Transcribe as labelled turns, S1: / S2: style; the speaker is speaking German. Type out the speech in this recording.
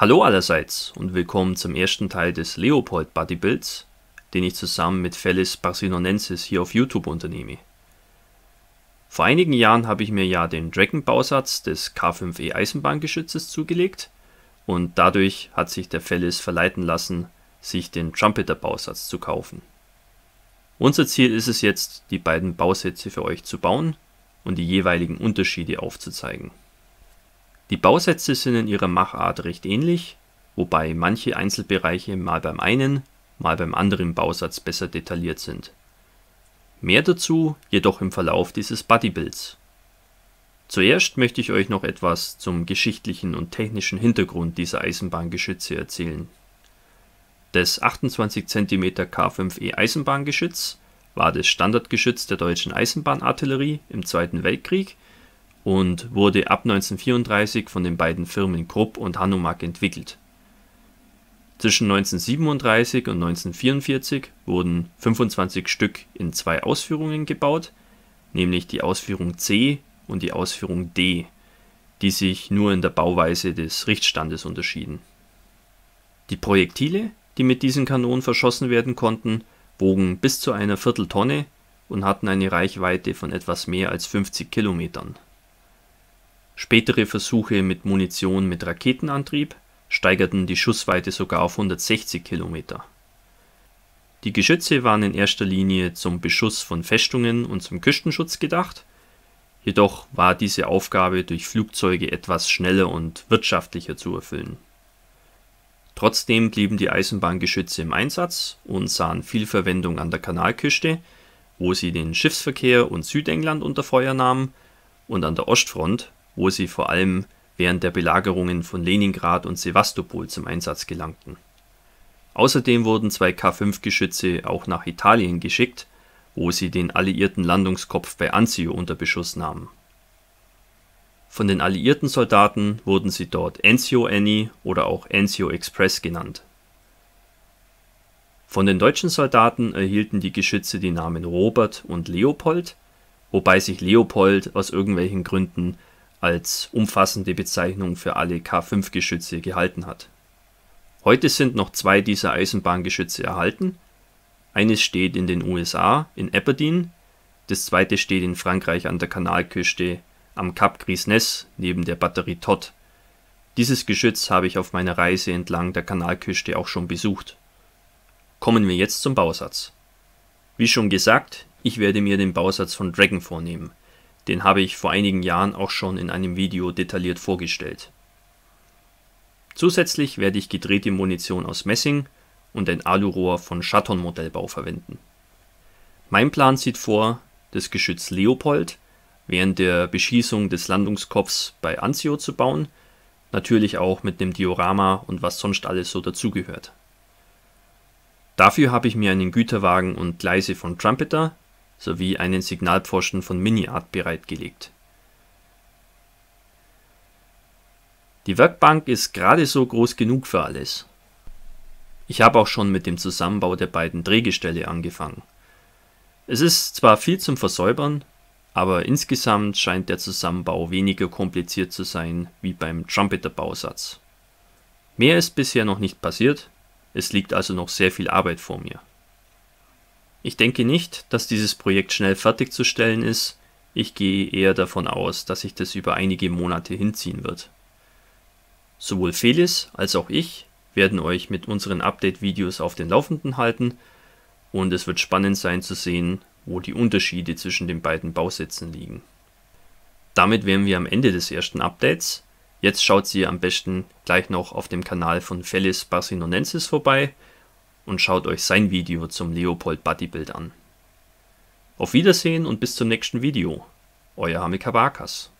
S1: Hallo allerseits und willkommen zum ersten Teil des Leopold Buddy Builds, den ich zusammen mit Felis Barsinonensis hier auf YouTube unternehme. Vor einigen Jahren habe ich mir ja den Dragon-Bausatz des K5E Eisenbahngeschützes zugelegt und dadurch hat sich der Felis verleiten lassen, sich den Trumpeter-Bausatz zu kaufen. Unser Ziel ist es jetzt, die beiden Bausätze für euch zu bauen und die jeweiligen Unterschiede aufzuzeigen. Die Bausätze sind in ihrer Machart recht ähnlich, wobei manche Einzelbereiche mal beim einen, mal beim anderen Bausatz besser detailliert sind. Mehr dazu jedoch im Verlauf dieses Bodybuilds. Zuerst möchte ich euch noch etwas zum geschichtlichen und technischen Hintergrund dieser Eisenbahngeschütze erzählen. Das 28 cm K5E Eisenbahngeschütz war das Standardgeschütz der deutschen Eisenbahnartillerie im Zweiten Weltkrieg und wurde ab 1934 von den beiden Firmen Krupp und Hanomag entwickelt. Zwischen 1937 und 1944 wurden 25 Stück in zwei Ausführungen gebaut, nämlich die Ausführung C und die Ausführung D, die sich nur in der Bauweise des Richtstandes unterschieden. Die Projektile, die mit diesen Kanonen verschossen werden konnten, wogen bis zu einer Vierteltonne und hatten eine Reichweite von etwas mehr als 50 Kilometern Spätere Versuche mit Munition mit Raketenantrieb steigerten die Schussweite sogar auf 160 Kilometer. Die Geschütze waren in erster Linie zum Beschuss von Festungen und zum Küstenschutz gedacht, jedoch war diese Aufgabe durch Flugzeuge etwas schneller und wirtschaftlicher zu erfüllen. Trotzdem blieben die Eisenbahngeschütze im Einsatz und sahen viel Verwendung an der Kanalküste, wo sie den Schiffsverkehr und Südengland unter Feuer nahmen, und an der Ostfront, wo sie vor allem während der Belagerungen von Leningrad und Sevastopol zum Einsatz gelangten. Außerdem wurden zwei K5-Geschütze auch nach Italien geschickt, wo sie den alliierten Landungskopf bei Anzio unter Beschuss nahmen. Von den alliierten Soldaten wurden sie dort Enzio Annie oder auch Enzio Express genannt. Von den deutschen Soldaten erhielten die Geschütze die Namen Robert und Leopold, wobei sich Leopold aus irgendwelchen Gründen als umfassende Bezeichnung für alle K5-Geschütze gehalten hat. Heute sind noch zwei dieser Eisenbahngeschütze erhalten. Eines steht in den USA, in Aberdeen, das zweite steht in Frankreich an der Kanalküste am Kap Grisnes neben der Batterie Todd. Dieses Geschütz habe ich auf meiner Reise entlang der Kanalküste auch schon besucht. Kommen wir jetzt zum Bausatz. Wie schon gesagt, ich werde mir den Bausatz von Dragon vornehmen. Den habe ich vor einigen Jahren auch schon in einem Video detailliert vorgestellt. Zusätzlich werde ich gedrehte Munition aus Messing und ein Alurohr von Schaton Modellbau verwenden. Mein Plan sieht vor, das Geschütz Leopold während der Beschießung des Landungskopfs bei Anzio zu bauen, natürlich auch mit einem Diorama und was sonst alles so dazugehört. Dafür habe ich mir einen Güterwagen und Gleise von Trumpeter sowie einen Signalpfosten von Miniart bereitgelegt. Die Werkbank ist gerade so groß genug für alles. Ich habe auch schon mit dem Zusammenbau der beiden Drehgestelle angefangen. Es ist zwar viel zum Versäubern, aber insgesamt scheint der Zusammenbau weniger kompliziert zu sein wie beim Trumpeter-Bausatz. Mehr ist bisher noch nicht passiert, es liegt also noch sehr viel Arbeit vor mir. Ich denke nicht, dass dieses Projekt schnell fertigzustellen ist, ich gehe eher davon aus, dass sich das über einige Monate hinziehen wird. Sowohl Felis als auch ich werden euch mit unseren Update-Videos auf den Laufenden halten und es wird spannend sein zu sehen, wo die Unterschiede zwischen den beiden Bausätzen liegen. Damit wären wir am Ende des ersten Updates. Jetzt schaut sie am besten gleich noch auf dem Kanal von Felis Barsinonensis vorbei und schaut euch sein Video zum Leopold Buddy-Bild an. Auf Wiedersehen und bis zum nächsten Video. Euer Hamika Barkas.